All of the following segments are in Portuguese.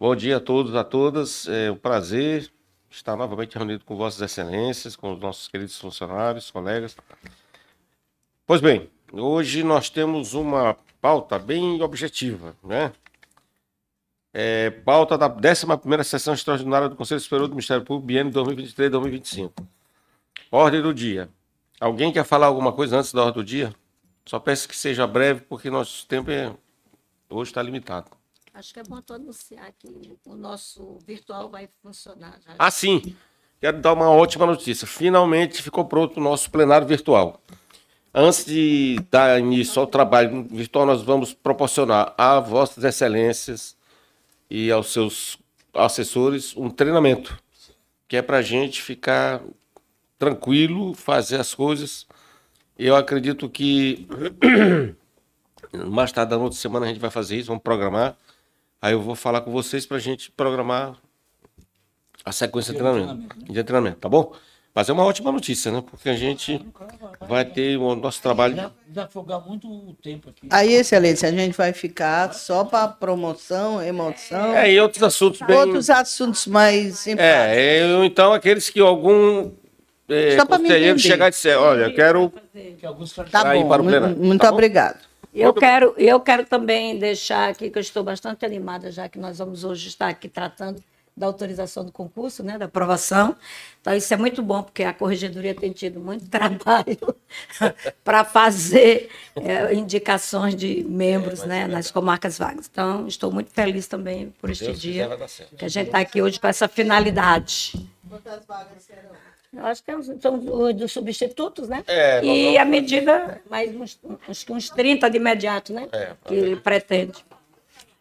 Bom dia a todos, a todas. É um prazer estar novamente reunido com Vossas Excelências, com os nossos queridos funcionários, colegas. Pois bem, hoje nós temos uma pauta bem objetiva, né? É, pauta da 11 Sessão Extraordinária do Conselho Superior do Ministério Público, biênio 2023-2025. Ordem do dia. Alguém quer falar alguma coisa antes da ordem do dia? Só peço que seja breve, porque nosso tempo é hoje está limitado. Acho que é bom anunciar que o nosso virtual vai funcionar. Já. Ah, sim. Quero dar uma ótima notícia. Finalmente ficou pronto o nosso plenário virtual. Antes de dar início ao trabalho virtual, nós vamos proporcionar a vossas excelências e aos seus assessores um treinamento, que é para a gente ficar tranquilo, fazer as coisas. Eu acredito que mais tarde, na outra semana, a gente vai fazer isso, vamos programar. Aí eu vou falar com vocês pra gente programar a sequência de treinamento, treinamento, né? de treinamento, tá bom? Mas é uma ótima notícia, né? Porque a gente ah, vai ter o nosso trabalho. Dá, afogar muito o tempo aqui. Aí, excelência, a gente vai ficar só para promoção, emoção. É, e outros assuntos bem. Outros assuntos mais é, importantes. É, eu, então aqueles que algum é, só conselheiro chegar e dizer, olha, eu quero. tá bom, para o plenário. Tá muito, muito obrigado. Eu quero, eu quero também deixar aqui que eu estou bastante animada, já que nós vamos hoje estar aqui tratando da autorização do concurso, né, da aprovação. Então, isso é muito bom, porque a corregedoria tem tido muito trabalho para fazer é, indicações de membros é, né, nas comarcas vagas. Então, estou muito feliz também por este Deus dia, que a gente está aqui hoje com essa finalidade. Quantas vagas serão? acho que é são dos substitutos, né? É, e não... a é medida, mais uns, acho que uns 30 de imediato, né? É, que pretende.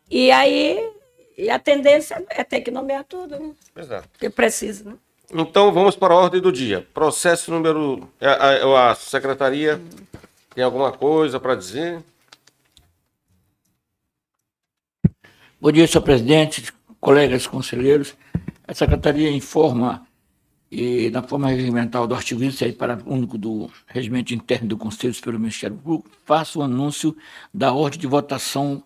E aí, e a tendência é ter que nomear tudo, né? Exato. Que precisa, né? Então, vamos para a ordem do dia. Processo número... A, a, a secretaria hum. tem alguma coisa para dizer? Bom dia, senhor presidente, colegas conselheiros. A secretaria informa e na forma regimental do artigo 27, parágrafo único do Regimento Interno do Conselho Superior do Ministério Público, faço o anúncio da ordem de votação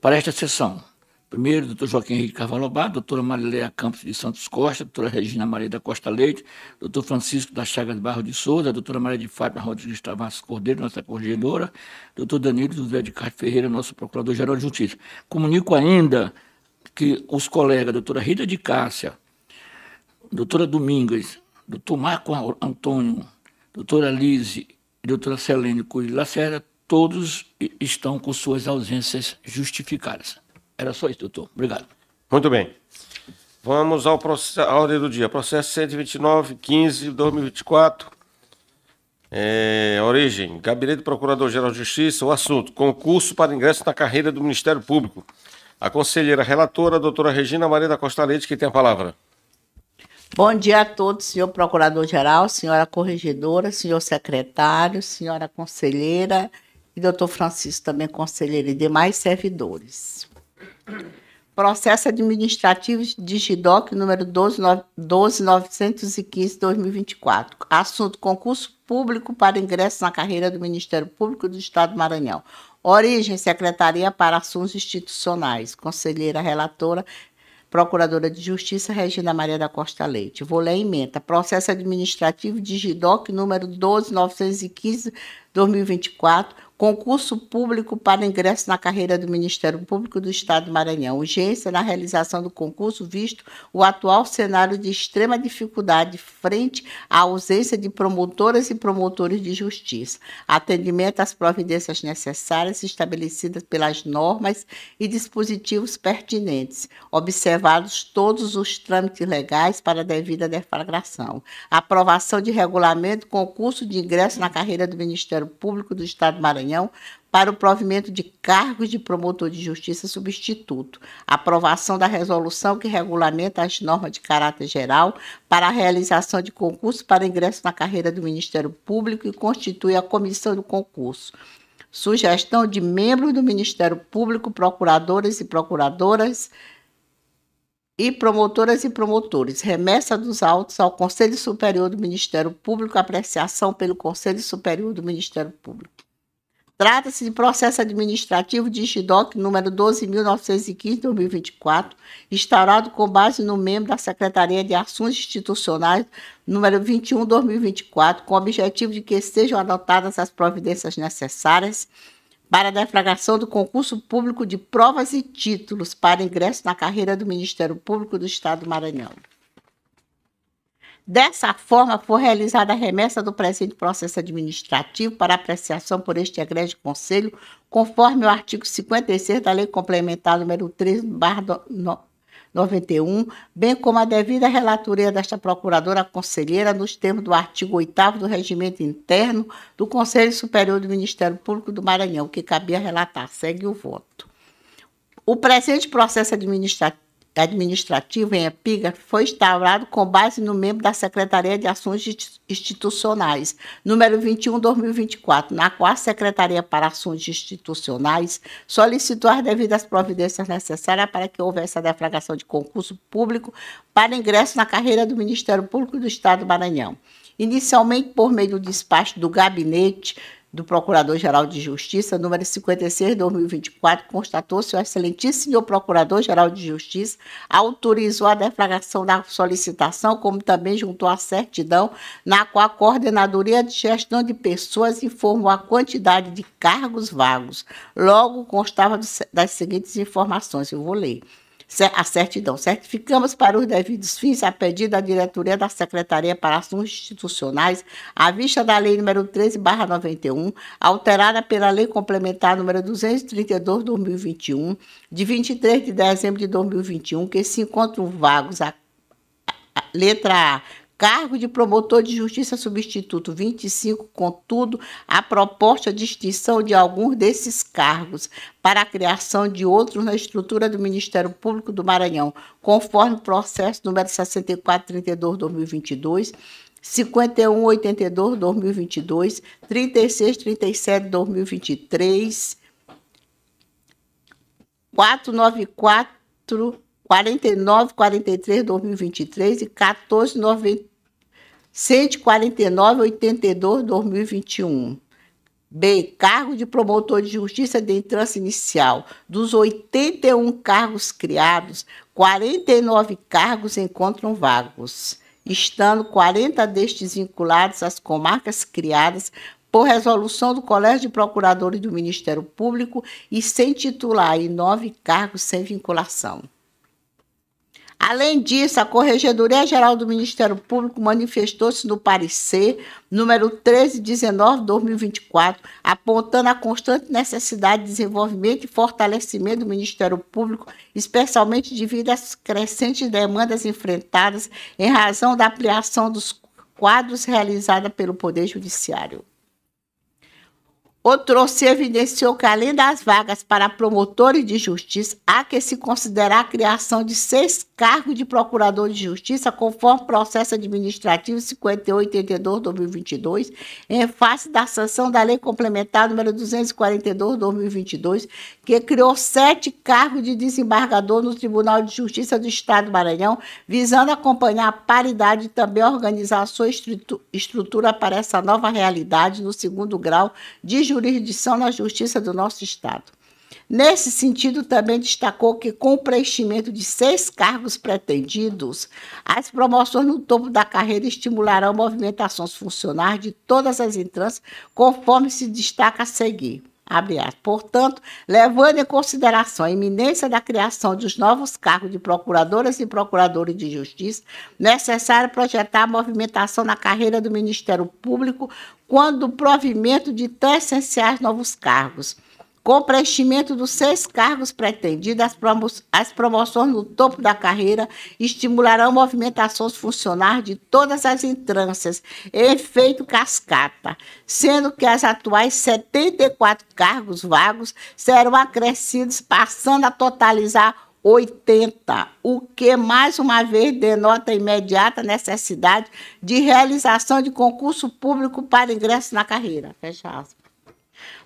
para esta sessão. Primeiro, doutor Joaquim Henrique Carvalho Bar, doutora Marileia Campos de Santos Costa, doutora Regina Maria da Costa Leite, doutor Francisco da Chagas Barro de Souza, doutora Maria de Fátima Rodrigues Tavares Cordeiro, nossa corregedora, doutor Danilo José de Castro Ferreira, nosso procurador-geral de Justiça. Comunico ainda que os colegas, doutora Rita de Cássia, doutora Domingas, doutor Marco Antônio, doutora Lise e doutora Selene Cury Lacerda, todos estão com suas ausências justificadas. Era só isso, doutor. Obrigado. Muito bem. Vamos ao processo, à ordem do dia. Processo 129, 15, 2024. É, origem, Gabinete do Procurador-Geral de Justiça, o assunto, concurso para ingresso na carreira do Ministério Público. A conselheira relatora, a doutora Regina Maria da Costa Leite, que tem a palavra. Bom dia a todos, senhor procurador-geral, senhora corregedora, senhor secretário, senhora conselheira e doutor Francisco também conselheiro e demais servidores. Processo administrativo de GIDOC número 12.915-2024. Assunto concurso público para ingresso na carreira do Ministério Público do Estado do Maranhão. Origem, Secretaria para Assuntos Institucionais. Conselheira relatora, Procuradora de Justiça Regina Maria da Costa Leite. Vou ler em mente. Processo administrativo de GIDOC número 12915 2024 Concurso público para ingresso na carreira do Ministério Público do Estado do Maranhão. Urgência na realização do concurso, visto o atual cenário de extrema dificuldade frente à ausência de promotoras e promotores de justiça. Atendimento às providências necessárias estabelecidas pelas normas e dispositivos pertinentes, observados todos os trâmites legais para a devida deflagração. Aprovação de regulamento, concurso de ingresso na carreira do Ministério Público do Estado do Maranhão Maranhão para o provimento de cargos de promotor de justiça substituto, aprovação da resolução que regulamenta as normas de caráter geral para a realização de concurso para ingresso na carreira do Ministério Público e constitui a comissão do concurso. Sugestão de membros do Ministério Público, procuradores e procuradoras e promotoras e promotores. Remessa dos autos ao Conselho Superior do Ministério Público, apreciação pelo Conselho Superior do Ministério Público. Trata-se de processo administrativo de Xidoc número 12.915-2024, instaurado com base no membro da Secretaria de Assuntos Institucionais número 21-2024, com o objetivo de que sejam adotadas as providências necessárias para a defragação do concurso público de provas e títulos para ingresso na carreira do Ministério Público do Estado do Maranhão. Dessa forma, foi realizada a remessa do presente processo administrativo para apreciação por este egrégio Conselho, conforme o artigo 56 da Lei Complementar número 3, barra 91, bem como a devida relatoria desta procuradora conselheira nos termos do artigo 8 do Regimento Interno do Conselho Superior do Ministério Público do Maranhão, que cabia relatar. Segue o voto. O presente processo administrativo administrativo em Epiga foi instaurado com base no membro da Secretaria de Ações Institucionais, número 21-2024, na qual a Secretaria para Assuntos Institucionais solicitou as devidas providências necessárias para que houvesse a deflagração de concurso público para ingresso na carreira do Ministério Público do Estado do Maranhão. Inicialmente, por meio do despacho do gabinete do Procurador-Geral de Justiça, número 56-2024, constatou se o excelentíssimo Procurador-Geral de Justiça autorizou a deflagração da solicitação, como também juntou a certidão na qual a Coordenadoria de Gestão de Pessoas informou a quantidade de cargos vagos. Logo, constava das seguintes informações, eu vou ler a certidão. Certificamos para os devidos fins a pedido da diretoria da Secretaria para Assuntos Institucionais, à vista da Lei nº 13/91, alterada pela Lei Complementar nº 232/2021, de 23 de dezembro de 2021, que se encontram vagos a letra A, cargo de promotor de justiça substituto 25, contudo, a proposta de extinção de alguns desses cargos para a criação de outros na estrutura do Ministério Público do Maranhão, conforme o processo número 6432-2022, 5182-2022, 3637-2023, 494 4943 2023 e 1498. 149.82/2021. B. Cargo de promotor de justiça de entrada inicial. Dos 81 cargos criados, 49 cargos encontram vagos, estando 40 destes vinculados às comarcas criadas por resolução do Colégio de Procuradores do Ministério Público e sem titular e nove cargos sem vinculação. Além disso, a Corregedoria Geral do Ministério Público manifestou-se no parecer número 1319/2024, apontando a constante necessidade de desenvolvimento e fortalecimento do Ministério Público, especialmente devido às crescentes demandas enfrentadas em razão da ampliação dos quadros realizada pelo Poder Judiciário. Outro se evidenciou que, além das vagas para promotores de justiça, há que se considerar a criação de seis cargos de procurador de justiça, conforme o processo administrativo 5882-2022, em face da sanção da Lei Complementar número 242-2022, que criou sete cargos de desembargador no Tribunal de Justiça do Estado do Maranhão, visando acompanhar a paridade e também organizar a sua estrutura para essa nova realidade no segundo grau de justiça jurisdição na Justiça do nosso Estado. Nesse sentido, também destacou que, com o preenchimento de seis cargos pretendidos, as promoções no topo da carreira estimularão movimentações funcionais de todas as entranças, conforme se destaca a seguir. Portanto, levando em consideração a iminência da criação dos novos cargos de procuradoras e procuradores de justiça, necessário projetar a movimentação na carreira do Ministério Público quando o provimento de tão essenciais novos cargos. Com o preenchimento dos seis cargos pretendidos, as, promo as promoções no topo da carreira estimularão movimentações funcionais de todas as entrâncias, efeito cascata, sendo que as atuais 74 cargos vagos serão acrescidos, passando a totalizar 80, o que mais uma vez denota a imediata necessidade de realização de concurso público para ingresso na carreira. Fecha aspas.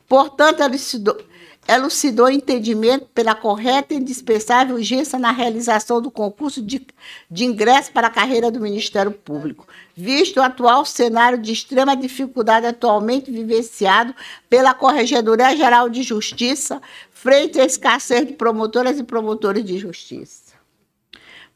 Portanto, elucidou, elucidou o entendimento pela correta e indispensável urgência na realização do concurso de, de ingresso para a carreira do Ministério Público, visto o atual cenário de extrema dificuldade atualmente vivenciado pela Corregedoria Geral de Justiça, frente à escassez de promotoras e promotores de justiça.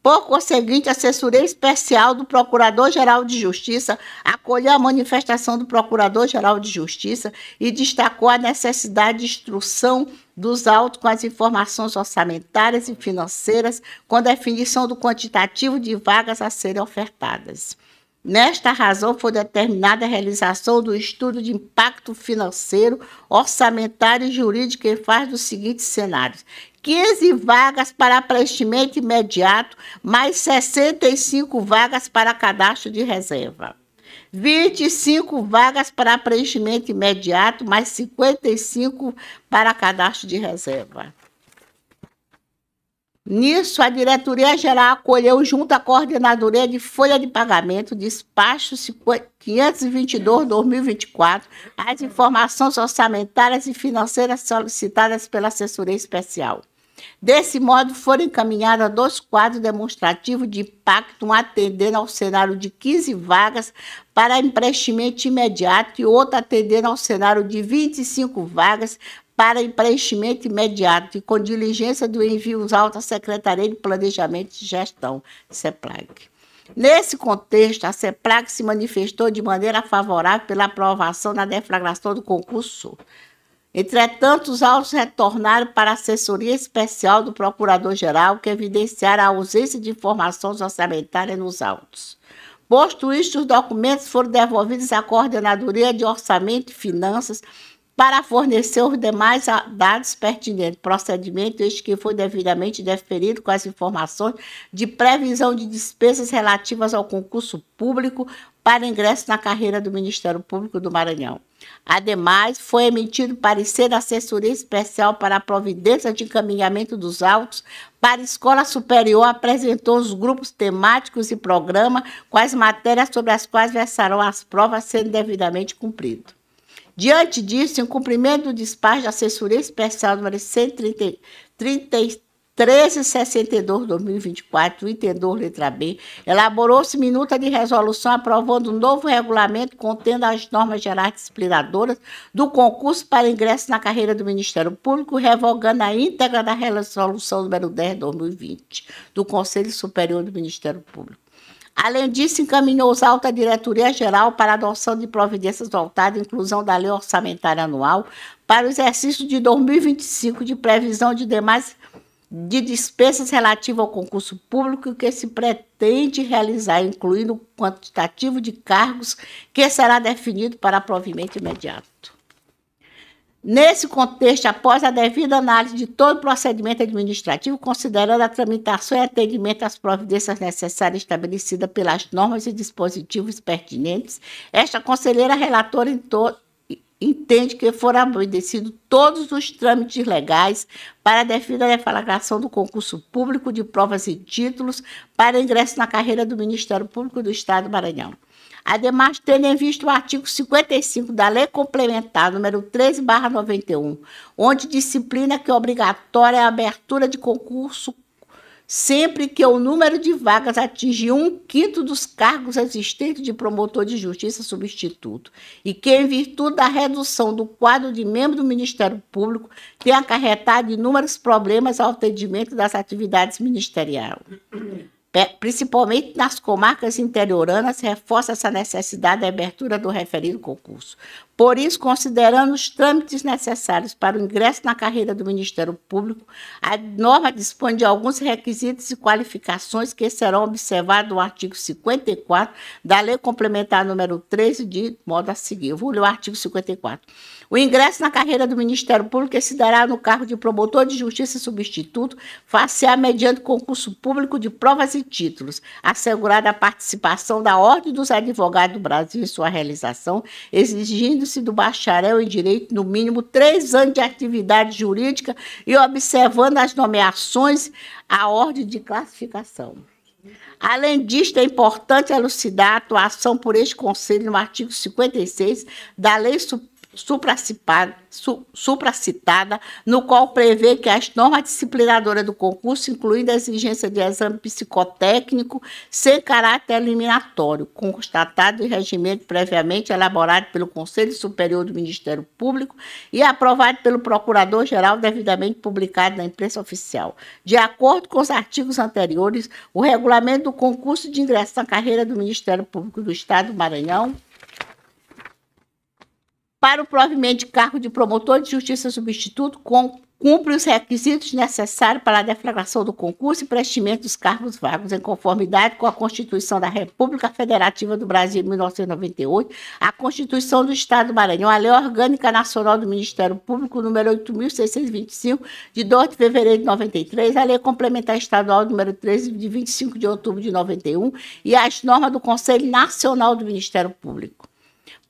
Por conseguinte, a assessoria especial do Procurador-Geral de Justiça acolheu a manifestação do Procurador-Geral de Justiça e destacou a necessidade de instrução dos autos com as informações orçamentárias e financeiras, com definição do quantitativo de vagas a serem ofertadas. Nesta razão, foi determinada a realização do estudo de impacto financeiro, orçamentário e jurídico que faz dos seguintes cenários. 15 vagas para preenchimento imediato, mais 65 vagas para cadastro de reserva. 25 vagas para preenchimento imediato, mais 55 para cadastro de reserva. Nisso, a diretoria geral acolheu junto à coordenadoria de folha de pagamento, despacho 522/2024, as informações orçamentárias e financeiras solicitadas pela assessoria especial. Desse modo, foram encaminhadas dois quadros demonstrativos de impacto, um atendendo ao cenário de 15 vagas para investimento imediato e outro atendendo ao cenário de 25 vagas para preenchimento imediato e com diligência do envio à Alta Secretaria de Planejamento e Gestão, SEPLAG. Nesse contexto, a SEPLAG se manifestou de maneira favorável pela aprovação na deflagração do concurso. Entretanto, os autos retornaram para a assessoria especial do Procurador-Geral, que evidenciaram a ausência de informações orçamentárias nos autos. Posto isto, os documentos foram devolvidos à Coordenadoria de Orçamento e Finanças para fornecer os demais dados pertinentes, procedimento este que foi devidamente deferido com as informações de previsão de despesas relativas ao concurso público para ingresso na carreira do Ministério Público do Maranhão. Ademais, foi emitido parecer da assessoria especial para a providência de encaminhamento dos autos para a Escola Superior, apresentou os grupos temáticos e programa com as matérias sobre as quais versarão as provas sendo devidamente cumprido. Diante disso, em cumprimento do despacho da assessoria especial número 1362-2024, item letra B, elaborou-se minuta de resolução aprovando um novo regulamento contendo as normas gerais disciplinadoras do concurso para ingresso na carreira do Ministério Público, revogando a íntegra da resolução número 10-2020 do Conselho Superior do Ministério Público. Além disso, encaminhou-os à alta diretoria geral para adoção de providências voltadas à inclusão da lei orçamentária anual para o exercício de 2025 de previsão de demais de despesas relativas ao concurso público que se pretende realizar, incluindo o quantitativo de cargos que será definido para provimento imediato. Nesse contexto, após a devida análise de todo o procedimento administrativo, considerando a tramitação e atendimento às providências necessárias estabelecidas pelas normas e dispositivos pertinentes, esta conselheira relatora entende que foram obedecidos todos os trâmites legais para a devida deflagração do concurso público de provas e títulos para ingresso na carreira do Ministério Público do Estado do Maranhão. Ademais, tendo é em vista o artigo 55 da Lei Complementar número 13/91, onde disciplina que é obrigatória é a abertura de concurso sempre que o número de vagas atinge um quinto dos cargos existentes de promotor de justiça substituto, e que, em virtude da redução do quadro de membro do Ministério Público, tem acarretado inúmeros problemas ao atendimento das atividades ministeriais principalmente nas comarcas interioranas, reforça essa necessidade da abertura do referido concurso, por isso, considerando os trâmites necessários para o ingresso na carreira do Ministério Público, a norma dispõe de alguns requisitos e qualificações que serão observados no artigo 54 da Lei Complementar número 13, de modo a seguir. Eu vou ler o artigo 54. O ingresso na carreira do Ministério Público se dará no cargo de promotor de justiça substituto, facear mediante concurso público de provas e títulos, assegurada a participação da Ordem dos Advogados do Brasil em sua realização, exigindo do bacharel em direito, no mínimo, três anos de atividade jurídica e observando as nomeações à ordem de classificação. Além disso, é importante elucidar a atuação por este Conselho no artigo 56 da Lei Suprema supracitada, no qual prevê que as normas disciplinadoras do concurso, incluindo a exigência de exame psicotécnico, sem caráter eliminatório, constatado em regimento previamente elaborado pelo Conselho Superior do Ministério Público e aprovado pelo Procurador-Geral, devidamente publicado na imprensa oficial. De acordo com os artigos anteriores, o regulamento do concurso de ingresso na carreira do Ministério Público do Estado do Maranhão para o provimento de cargo de promotor de justiça substituto com cumpre os requisitos necessários para a deflagração do concurso e preenchimento dos cargos vagos, em conformidade com a Constituição da República Federativa do Brasil de 1998, a Constituição do Estado do Maranhão, a Lei Orgânica Nacional do Ministério Público, número 8.625, de 2 de fevereiro de 93, a Lei Complementar Estadual, número 13, de 25 de outubro de 91, e as normas do Conselho Nacional do Ministério Público.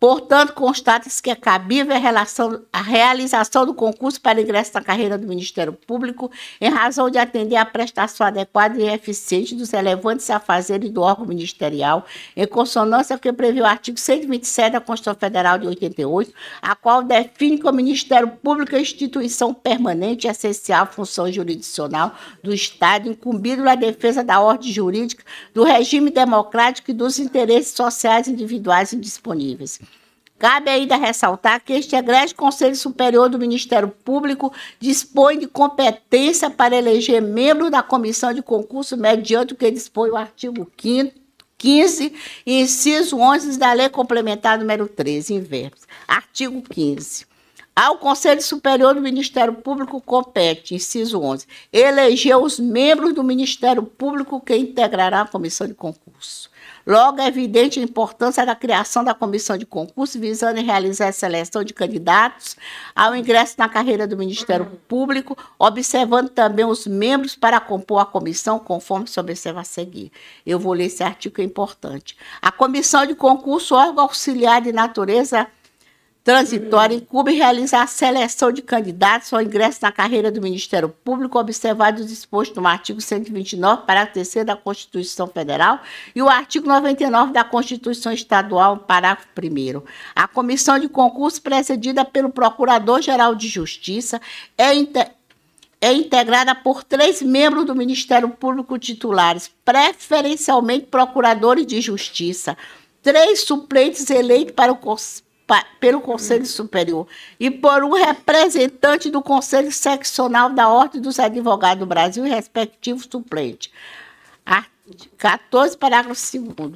Portanto, constata-se que é cabível a, relação, a realização do concurso para ingresso na carreira do Ministério Público em razão de atender à prestação adequada e eficiente dos relevantes afazeres do órgão ministerial, em consonância com o que prevê o artigo 127 da Constituição Federal de 88, a qual define que o Ministério Público é instituição permanente e essencial à função jurisdicional do Estado, incumbido na defesa da ordem jurídica, do regime democrático e dos interesses sociais individuais indisponíveis. Cabe ainda ressaltar que este egrégio Conselho Superior do Ministério Público dispõe de competência para eleger membro da comissão de concurso mediante o que dispõe o artigo 5 15, inciso 11 da Lei Complementar número 13, inverso. Artigo 15. Ao Conselho Superior do Ministério Público compete, inciso 11, eleger os membros do Ministério Público que integrará a comissão de concurso. Logo, é evidente a importância da criação da comissão de concurso visando realizar a seleção de candidatos ao ingresso na carreira do Ministério Público, observando também os membros para compor a comissão, conforme se observa a seguir. Eu vou ler esse artigo é importante. A comissão de concurso, órgão auxiliar de natureza transitório incumbe realizar a seleção de candidatos ao ingresso na carreira do Ministério Público, observados disposto no artigo 129, parágrafo 3 da Constituição Federal e o artigo 99 da Constituição Estadual, parágrafo 1 A comissão de concurso precedida pelo Procurador-Geral de Justiça é é integrada por três membros do Ministério Público titulares, preferencialmente procuradores de justiça, três suplentes eleitos para o pelo Conselho Superior e por um representante do Conselho Seccional da Ordem dos Advogados do Brasil e respectivo suplente. Artigo 14, parágrafo 2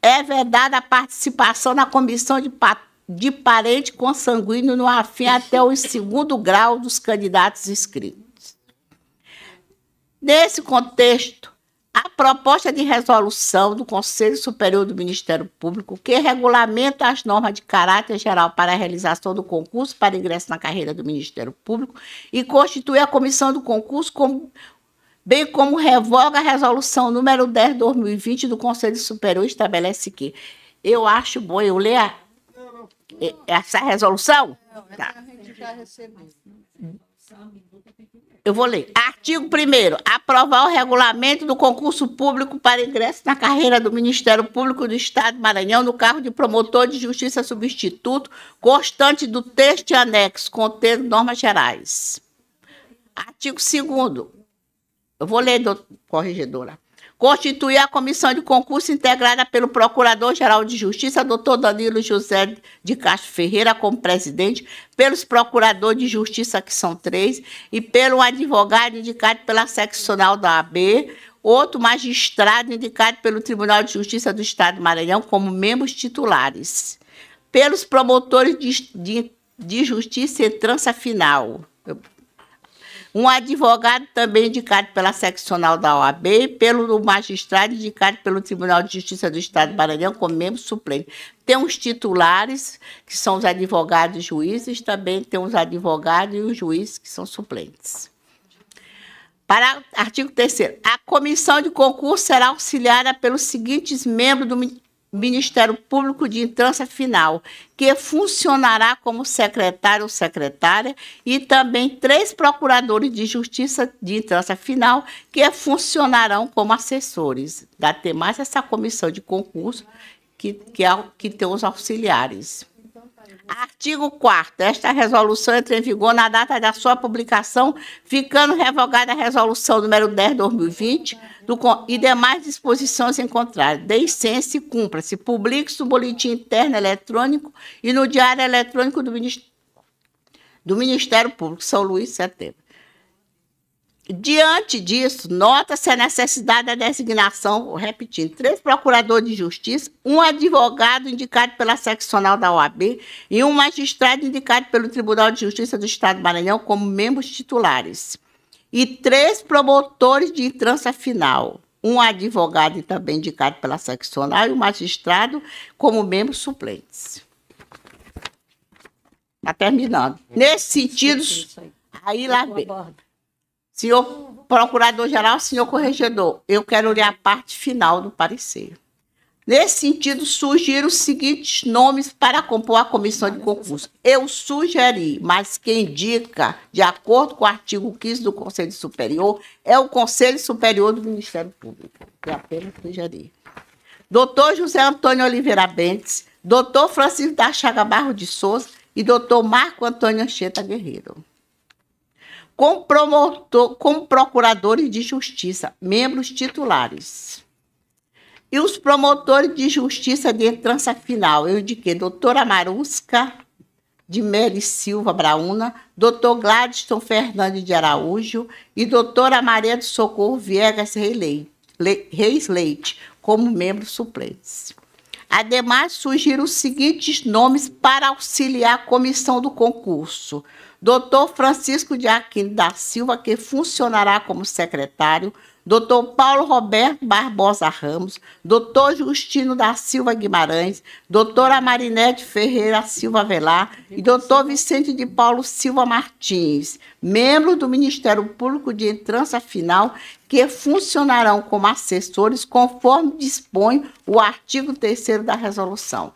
é vedada a participação na comissão de, pa de parente consanguíneo no afim até o segundo grau dos candidatos inscritos. Nesse contexto, a proposta de resolução do Conselho Superior do Ministério Público, que regulamenta as normas de caráter geral para a realização do concurso para ingresso na carreira do Ministério Público e constitui a comissão do concurso, como, bem como revoga a resolução número 10-2020 do Conselho Superior, estabelece que. Eu acho bom eu ler a, essa resolução? Tá. É já recebeu. Eu vou ler. Artigo 1 Aprovar o regulamento do concurso público para ingresso na carreira do Ministério Público do Estado do Maranhão no cargo de promotor de justiça substituto, constante do texto e anexo, contendo normas gerais. Artigo 2 Eu vou ler, corregedora constituir a comissão de concurso integrada pelo Procurador-Geral de Justiça, doutor Danilo José de Castro Ferreira, como presidente, pelos procuradores de justiça, que são três, e pelo advogado indicado pela seccional da AB, outro magistrado indicado pelo Tribunal de Justiça do Estado do Maranhão como membros titulares, pelos promotores de, de, de justiça e trança final. Eu um advogado também indicado pela seccional da OAB, pelo magistrado indicado pelo Tribunal de Justiça do Estado do Maranhão como membro suplente. Tem os titulares, que são os advogados e juízes, também tem os advogados e os juízes, que são suplentes. Para artigo 3 a comissão de concurso será auxiliada pelos seguintes membros do Ministério Público de Entrância Final, que funcionará como secretário ou secretária, e também três procuradores de justiça de Entrância final, que funcionarão como assessores. Dá ter mais essa comissão de concurso que, que, que tem os auxiliares. Artigo 4 Esta resolução entra em vigor na data da sua publicação, ficando revogada a resolução número 10 2020 do, e demais disposições em contrário. Dê licença e cumpra-se. Publique-se no boletim interno eletrônico e no diário eletrônico do do Ministério Público. São Luís, setembro. Diante disso, nota-se a necessidade da designação, repetindo, três procuradores de justiça, um advogado indicado pela seccional da OAB e um magistrado indicado pelo Tribunal de Justiça do Estado do Maranhão como membros titulares. E três promotores de trança final, um advogado também indicado pela seccional e um magistrado como membros suplentes. Está terminando. Nesse sentido, aí lá vem. Senhor procurador-geral, senhor corregedor, eu quero ler a parte final do parecer. Nesse sentido, surgiram os seguintes nomes para compor a comissão de concurso. Eu sugeri, mas quem indica, de acordo com o artigo 15 do Conselho Superior, é o Conselho Superior do Ministério Público. Eu apenas sugeri. Doutor José Antônio Oliveira Bentes, doutor Francisco da Chaga Barro de Souza e doutor Marco Antônio Ancheta Guerreiro com promotor, com procuradores de justiça, membros titulares. E os promotores de justiça de entrança final, eu indiquei doutora Marusca de Mary Silva Brauna, doutor Gladstone Fernandes de Araújo e doutora Maria do Socorro Viegas Reis Leite, como membros suplentes. Ademais, surgiram os seguintes nomes para auxiliar a comissão do concurso: Dr. Francisco de Aquino da Silva, que funcionará como secretário, Dr. Paulo Roberto Barbosa Ramos, Dr. Justino da Silva Guimarães, doutora Marinete Ferreira Silva Velar e Dr. Vicente de Paulo Silva Martins, membro do Ministério Público de Entrança Final, que funcionarão como assessores conforme dispõe o artigo 3 da resolução.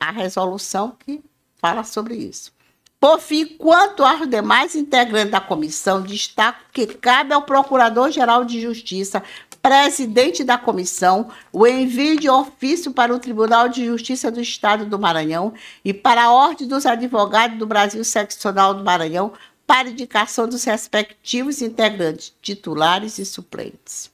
A resolução que fala sobre isso. Por fim, quanto aos demais integrantes da comissão, destaco que cabe ao Procurador-Geral de Justiça, presidente da comissão, o envio de ofício para o Tribunal de Justiça do Estado do Maranhão e para a Ordem dos Advogados do Brasil Seccional do Maranhão para indicação dos respectivos integrantes, titulares e suplentes.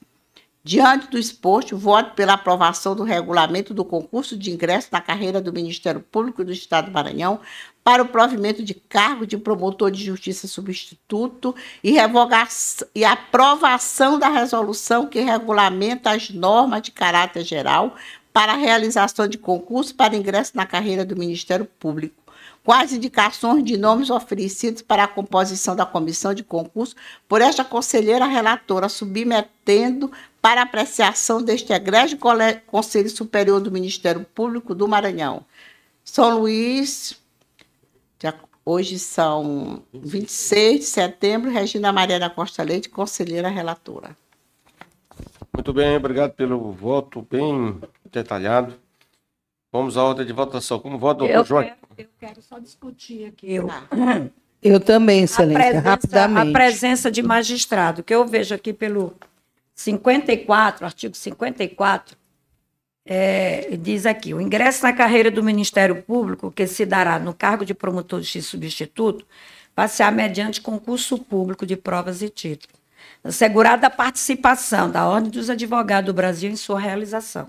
Diante do exposto, voto pela aprovação do regulamento do concurso de ingresso na carreira do Ministério Público do Estado do Maranhão para o provimento de cargo de promotor de justiça substituto e, revogação, e aprovação da resolução que regulamenta as normas de caráter geral para a realização de concurso para ingresso na carreira do Ministério Público quais indicações de nomes oferecidos para a composição da comissão de concurso por esta conselheira relatora, submetendo para apreciação deste egrégio Conselho Superior do Ministério Público do Maranhão. São Luís, hoje são 26 de setembro, Regina Maria da Costa Leite, conselheira relatora. Muito bem, obrigado pelo voto bem detalhado. Vamos à ordem de votação. Como vota, o eu Quero, eu quero só discutir aqui. Eu, tá? eu também, excelência, a presença, rapidamente. A presença de magistrado, que eu vejo aqui pelo 54, artigo 54, é, diz aqui: o ingresso na carreira do Ministério Público, que se dará no cargo de promotor de substituto, passear mediante concurso público de provas e títulos, assegurada a participação da Ordem dos Advogados do Brasil em sua realização,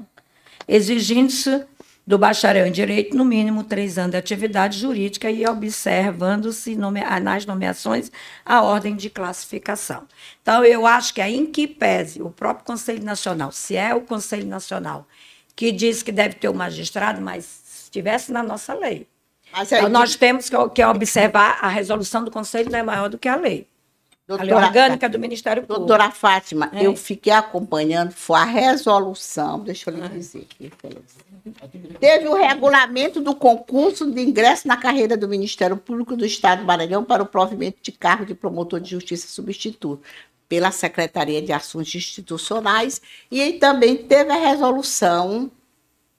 exigindo-se do bacharel em Direito, no mínimo três anos de atividade jurídica e observando-se nome nas nomeações a ordem de classificação. Então, eu acho que é em que pese o próprio Conselho Nacional, se é o Conselho Nacional que diz que deve ter o um magistrado, mas estivesse na nossa lei. Aí, então, nós temos que, que observar a resolução do Conselho não é maior do que a lei doutora, a lei orgânica do Ministério Público. Doutora Fátima, é. eu fiquei acompanhando, foi a resolução, deixa eu lhe ah. dizer aqui. Teve o regulamento do concurso de ingresso na carreira do Ministério Público do Estado do Maranhão para o provimento de cargo de promotor de justiça substituto pela Secretaria de Assuntos Institucionais e também teve a resolução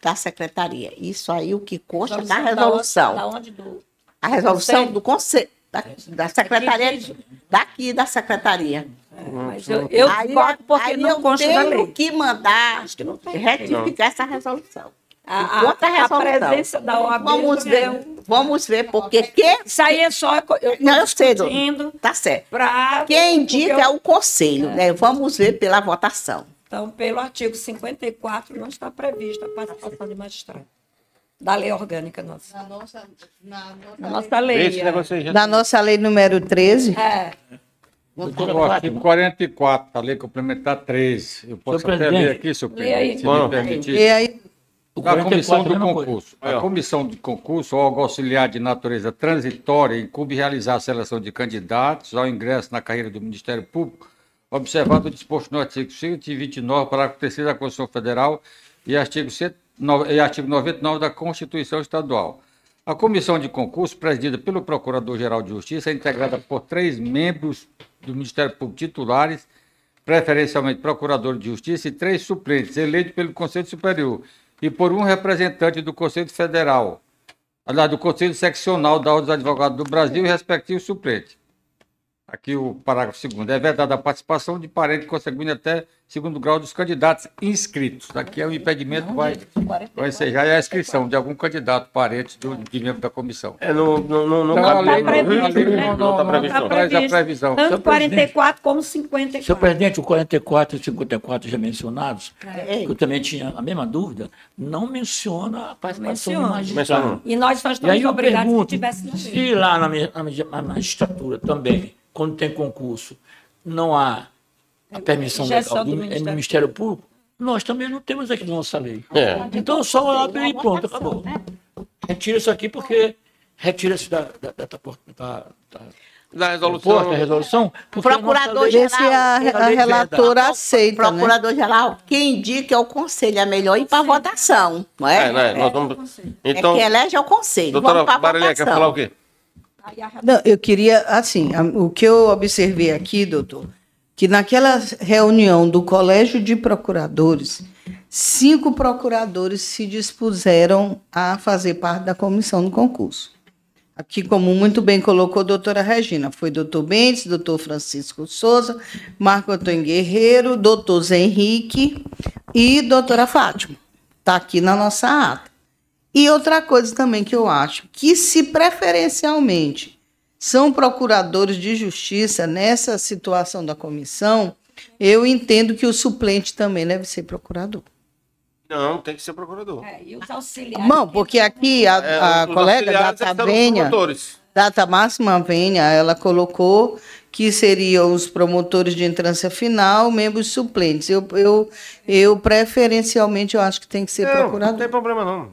da secretaria. Isso aí o que consta da resolução. Da onde, da onde do... A resolução do conselho da, é, da é secretaria, de, daqui da secretaria. É, mas eu, eu aí, eu, porque aí não eu tenho que mandar Acho que não retificar não. essa resolução. A, a, resolução. a presença da OAB. Vamos ver, vamos ver, porque quem. Isso aí é só. Eu, não, eu sei, Tá certo. Pra... Quem indica é o conselho, é. né? Vamos ver pela votação. Então, pelo artigo 54, não está prevista a participação de magistrado da lei orgânica nossa. Na nossa, na nossa, na nossa lei. lei nossa lei é. tá- número 13. É. Doutora, artigo 44, a lei complementar 13. Eu posso até ler aqui, senhor presidente, se me permitir. E é aí? Da comissão do concurso. A comissão de concurso, ou auxiliar de natureza transitória, incumbe realizar a seleção de candidatos ao ingresso na carreira do Ministério Público, observado o disposto no artigo 129, parágrafo 3 da Constituição Federal e artigo 130 é e artigo 99 da Constituição Estadual. A comissão de concurso, presidida pelo Procurador-Geral de Justiça, é integrada por três membros do Ministério Público titulares, preferencialmente Procurador de Justiça, e três suplentes, eleitos pelo Conselho Superior, e por um representante do Conselho Federal, aliás, do Conselho Seccional da Ordem dos Advogados do Brasil e respectivo suplente. Aqui o parágrafo segundo. É verdade a participação de parente conseguindo até segundo grau dos candidatos inscritos. Aqui é o um impedimento, não, vai, vai ser já é a inscrição de algum candidato, parente do, de membro da comissão. É, não não não, não, não, lei, previsto, lei, né? não, não, não, tá previsto, não, traz a previsão. Tanto 44 como 54. Senhor presidente, o 44 e 54 já mencionados, é. eu também tinha a mesma dúvida, não menciona a participação menciona. do magistrado. E nós só estamos e obrigados pergunto, se tivesse... Se lá na, minha, na magistratura também quando tem concurso, não há a permissão legal do, do, Ministério. do, Ministério Público, nós também não temos aqui na nossa lei. É. Então só abre e pronto, acabou. Né? Retira isso aqui porque retira-se da, da, da, da, da da resolução. Pô, da resolução Procurador-geral. A, é a, é relatora aceita. Procurador-geral, né? quem indica é o conselho, é melhor ir para votação. Não é? É, né? É. Nós vamos... então, é quem elege é o conselho. Doutora Baralhé, quer falar o quê? Não, eu queria, assim, o que eu observei aqui, doutor, que naquela reunião do Colégio de Procuradores, cinco procuradores se dispuseram a fazer parte da comissão do concurso. Aqui, como muito bem colocou a doutora Regina, foi doutor Bentes, doutor Francisco Souza, Marco Antônio Guerreiro, doutor Zé Henrique e doutora Fátima. Está aqui na nossa ata. E outra coisa também que eu acho, que se preferencialmente são procuradores de justiça nessa situação da comissão, eu entendo que o suplente também deve ser procurador. Não, tem que ser procurador. É, e os auxiliares. Não, porque aqui a, a é, colega da é Tabenha data máxima venha, ela colocou que seriam os promotores de entrância final, membros suplentes. Eu, eu, eu preferencialmente, eu acho que tem que ser não, procurador. Não tem problema, não.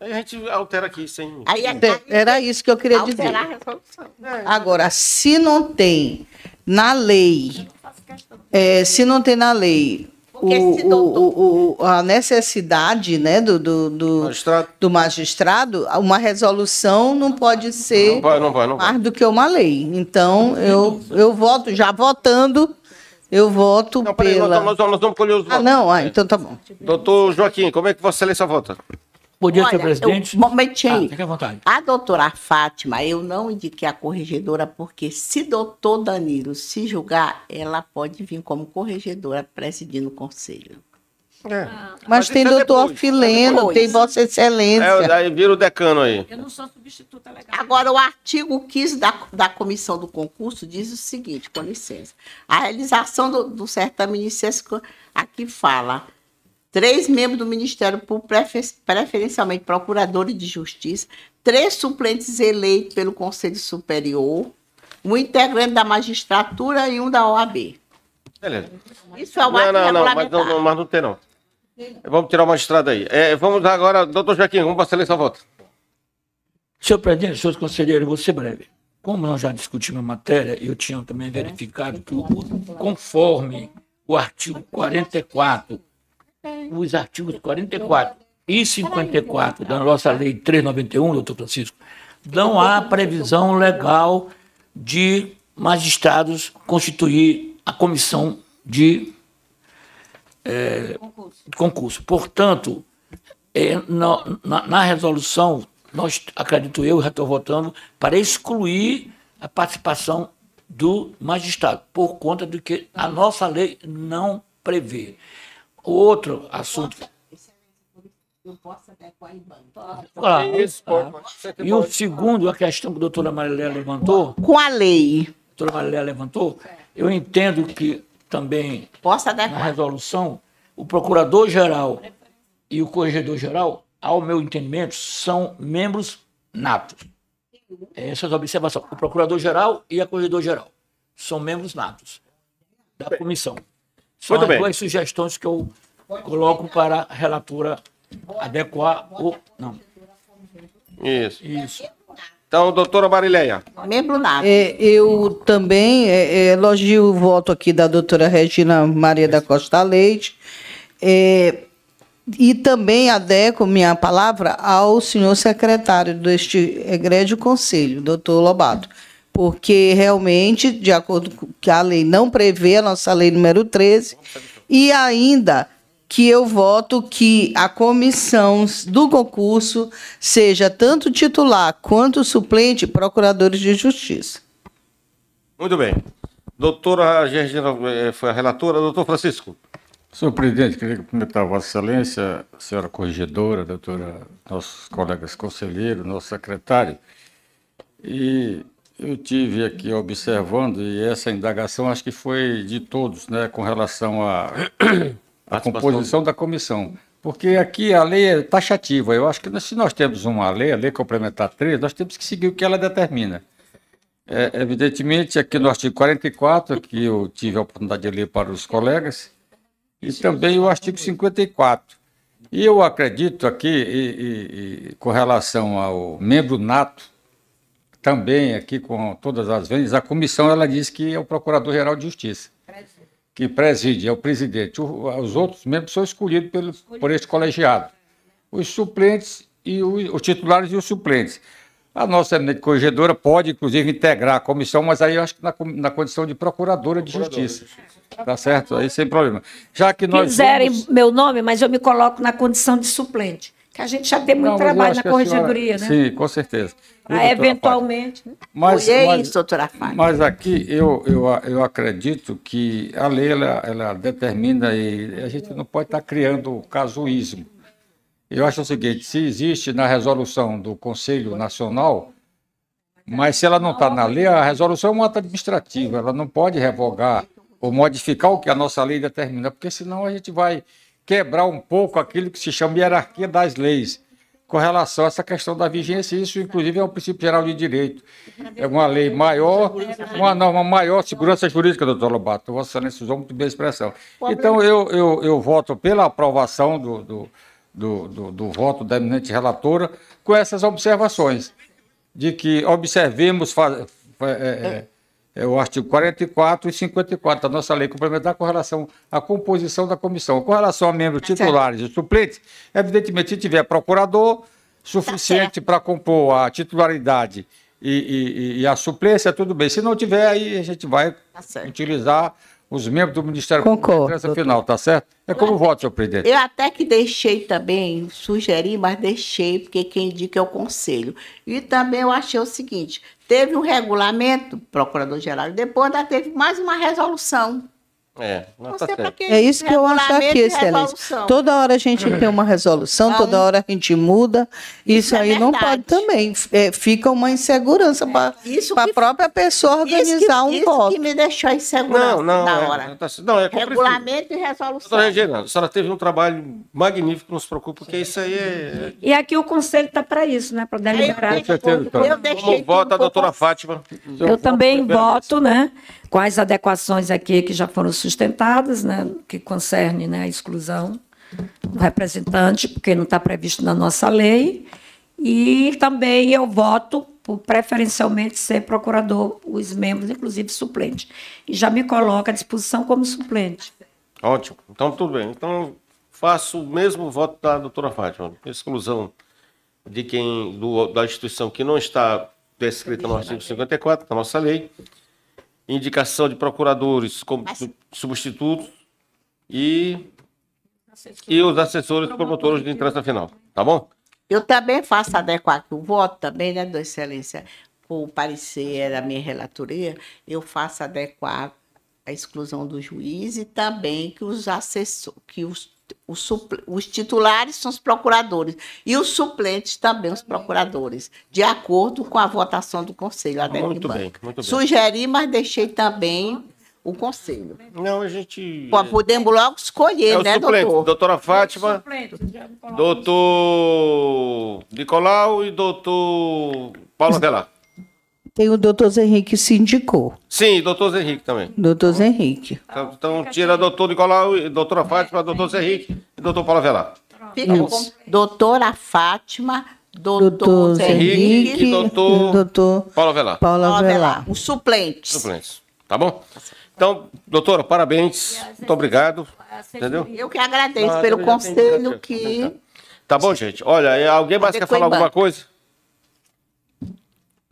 É, a gente altera aqui sem... Aí, é Era isso que eu queria dizer. Alterar a resolução. É. Agora, se não tem na lei, é, se não tem na lei porque o, O, a necessidade né, do, do, do, magistrado. do magistrado, uma resolução não pode ser não vai, não vai, não mais do que uma lei. Então, eu, eu voto, já votando, eu voto não, pela... Aí, nós, nós, nós vamos colher os votos. Ah, não? Ah, então tá bom. Tipo doutor Joaquim, como é que Vossa Excelência vota? Bom dia, senhor presidente. Um momentinho. Ah, fique à vontade. A doutora Fátima, eu não indiquei a corregedora, porque se doutor Danilo se julgar, ela pode vir como corregedora presidindo o conselho. É. Ah, mas, mas tem é doutor depois, é Fileno, depois. tem Vossa Excelência. É, daí vira o decano aí. Eu não sou substituta legal. Agora, o artigo 15 da, da comissão do concurso diz o seguinte, com licença. A realização do, do certame aqui fala três membros do Ministério Público, prefer preferencialmente procuradores de justiça, três suplentes eleitos pelo Conselho Superior, um integrante da magistratura e um da OAB. Beleza. Isso é o não, não, não, mas não, mas não tem não. Vamos tirar o magistrado aí. É, vamos agora, doutor Joaquim, vamos para a seleção volta. Senhor presidente, senhores conselheiros, vou ser breve. Como nós já discutimos a matéria, eu tinha também verificado que, conforme o artigo 44 os artigos 44 e 54 da nossa lei 391, doutor Francisco, não há previsão legal de magistrados constituir a comissão de é, concurso. concurso. Portanto, é, na, na, na, resolução, nós, acredito eu, já estou votando para excluir a participação do magistrado, por conta do que a nossa lei não prevê. Outro assunto. É eu posso até com a IBAN. Ah. E o segundo, a questão que a doutora Marilé levantou. Com a lei. A doutora Marilé levantou. Eu entendo que também na resolução, o procurador-geral e o corregedor-geral, ao meu entendimento, são membros natos. É essa é a observação. O procurador-geral e a corregedor-geral são membros natos da comissão. São Muito as bem. duas sugestões que eu coloco para a relatora adequar ou não. Isso. Isso. Então, doutora Marileia. Membro nada. É, eu também é, é, elogio o voto aqui da doutora Regina Maria da Costa Leite. É, e também adequo minha palavra ao senhor secretário deste egrégio conselho, doutor Lobato porque realmente, de acordo com que a lei não prevê, a nossa lei número 13, e ainda que eu voto que a comissão do concurso seja tanto titular quanto suplente procuradores de justiça. Muito bem. Doutora Gergina eh, foi a relatora. Doutor Francisco. Senhor presidente, queria cumprimentar Vossa Excelência, senhora corregedora, doutora, nossos colegas conselheiros, nosso secretário. E eu tive aqui observando e essa indagação acho que foi de todos, né, com relação à a, a composição da comissão. Porque aqui a lei é taxativa. Eu acho que se nós temos uma lei, a lei complementar 3, nós temos que seguir o que ela determina. É, evidentemente, aqui no artigo 44, que eu tive a oportunidade de ler para os colegas, e também o artigo 54. E eu acredito aqui, e, e, e, com relação ao membro nato, também aqui com todas as vezes a comissão ela diz que é o Procurador-Geral de Justiça. Preside. Que preside, é o presidente. os outros membros são escolhidos pelo, Escolhido. por este colegiado. Os suplentes e o, os titulares e os suplentes. A nossa eminente corregedora pode, inclusive, integrar a comissão, mas aí eu acho que na, na condição de procuradora, procuradora de justiça. Tá certo? Aí sem problema. Já que nós. Quiserem vamos... meu nome, mas eu me coloco na condição de suplente que a gente já tem muito não, trabalho na corregedoria, senhora, né? Sim, com certeza. Ah, eventualmente. Né? Mas, Olhei isso, doutora Fábio. Mas aqui eu, eu, eu acredito que a lei ela, ela determina e a gente não pode estar criando casuísmo. Eu acho o seguinte: se existe na resolução do Conselho Nacional, mas se ela não está na lei, a resolução é um ato administrativo, ela não pode revogar ou modificar o que a nossa lei determina, porque senão a gente vai quebrar um pouco aquilo que se chama hierarquia das leis com relação a essa questão da vigência. Isso, inclusive, é um princípio geral de direito. É uma lei maior, uma norma maior, segurança jurídica, doutor Lobato. Você usou muito bem a expressão. Então, eu, eu, eu voto pela aprovação do, do, do, do, do voto da eminente relatora com essas observações, de que observemos... Faz, é, é o artigo 44 e 54 da nossa lei complementar com relação à composição da comissão. Com relação a membros tá titulares certo. e suplentes, evidentemente, se tiver procurador suficiente tá para compor a titularidade e, e, e, a suplência, tudo bem. Se não tiver, aí a gente vai tá utilizar os membros do Ministério Concordo, Público nessa final, tá certo? É como eu voto, senhor presidente. Eu até que deixei também, sugeri, mas deixei, porque quem indica é o conselho. E também eu achei o seguinte: Teve um regulamento, procurador-geral, depois ainda teve mais uma resolução é, não tá é, é isso que eu acho aqui, excelente. Toda hora a gente tem uma resolução, então, toda hora a gente muda. Isso, isso é aí é não pode também. É, fica uma insegurança para é, a própria pessoa organizar que, um isso voto. Isso que me deixou insegurança não, não, na hora. É, tá não, não, é Regulamento e resolução. Regina, a senhora teve um trabalho magnífico, não se preocupe, porque isso aí é... E aqui o Conselho está para isso, né? para deliberar. Eu, eu, eu, eu, eu, eu, eu, eu, eu, eu também voto, né? quais adequações aqui que já foram sustentadas, né, que concerne né, a exclusão do representante, porque não está previsto na nossa lei, e também eu voto por preferencialmente ser procurador, os membros, inclusive suplente. E já me coloco à disposição como suplente. Ótimo. Então, tudo bem. Então, faço o mesmo voto da doutora Fátima. Exclusão de quem, do, da instituição que não está descrita no artigo 54 da é nossa lei indicação de procuradores como Mas... substitutos e, e os assessores promotores, promotores de entrada final, tá bom? Eu também faço adequar aqui o voto também, né, Sua Excelência? O parecer, da minha relatoria, eu faço adequar a exclusão do juiz e também que os assessores, que os os, os, titulares são os procuradores e os suplentes também os procuradores, de acordo com a votação do Conselho. muito bem, muito bem. Sugeri, mas deixei também o conselho. Não, a gente. Pô, podemos logo escolher, é né, suplente, doutor? Doutora Fátima. É doutor Nicolau e doutor Paulo Adelar. Tem o doutor Henrique se indicou. Sim, doutor Henrique também. Doutor Henrique. Então, então tira doutor Nicolau e doutora Fátima, doutor Henrique e doutor Paulo Velar. Fica com doutora Fátima, doutor, doutor Henrique, e doutor, doutor Paulo Velar. Paulo Velar. Os suplentes. Suplentes. Tá bom? Então, doutora, parabéns. Muito obrigado. Entendeu? Eu que agradeço Mas, pelo conselho que. Tá bom, gente? Olha, é, alguém mais quer falar alguma coisa?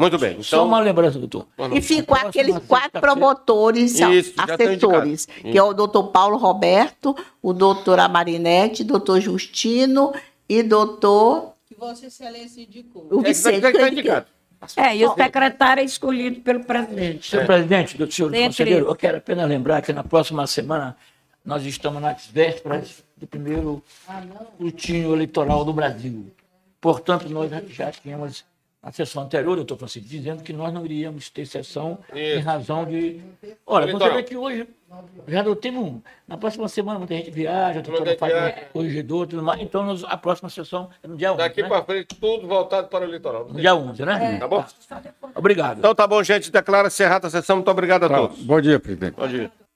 Muito bem. Então... Só uma lembrança, doutor. E ficou aqueles quatro promotores, Isso, assessores, que é o doutor Paulo Roberto, o doutor Amarinete, doutor Justino e doutor... Que Vossa Excelência indicou. O é, Vicente. É, indicado. É, e o secretário é escolhido pelo presidente. Senhor é. presidente, doutor, senhor Entre conselheiro, eu quero apenas lembrar que na próxima semana nós estamos nas vésperas do primeiro ah, eleitoral do Brasil. Portanto, nós já tínhamos a sessão anterior, eu estou falando assim, dizendo que nós não iríamos ter sessão Isso. em razão de. Olha, você vê que hoje já não temos. Um. Na próxima semana muita gente viaja, outra toda faz viaja. corrigidor, tudo mais. Então nós, a próxima sessão é no dia 11. Daqui né? para frente, tudo voltado para o litoral. No dia 11, né? É. Tá bom? Obrigado. Então tá bom, gente. Declara encerrada a sessão. Muito obrigado a tá. todos. Bom dia, presidente. Bom dia.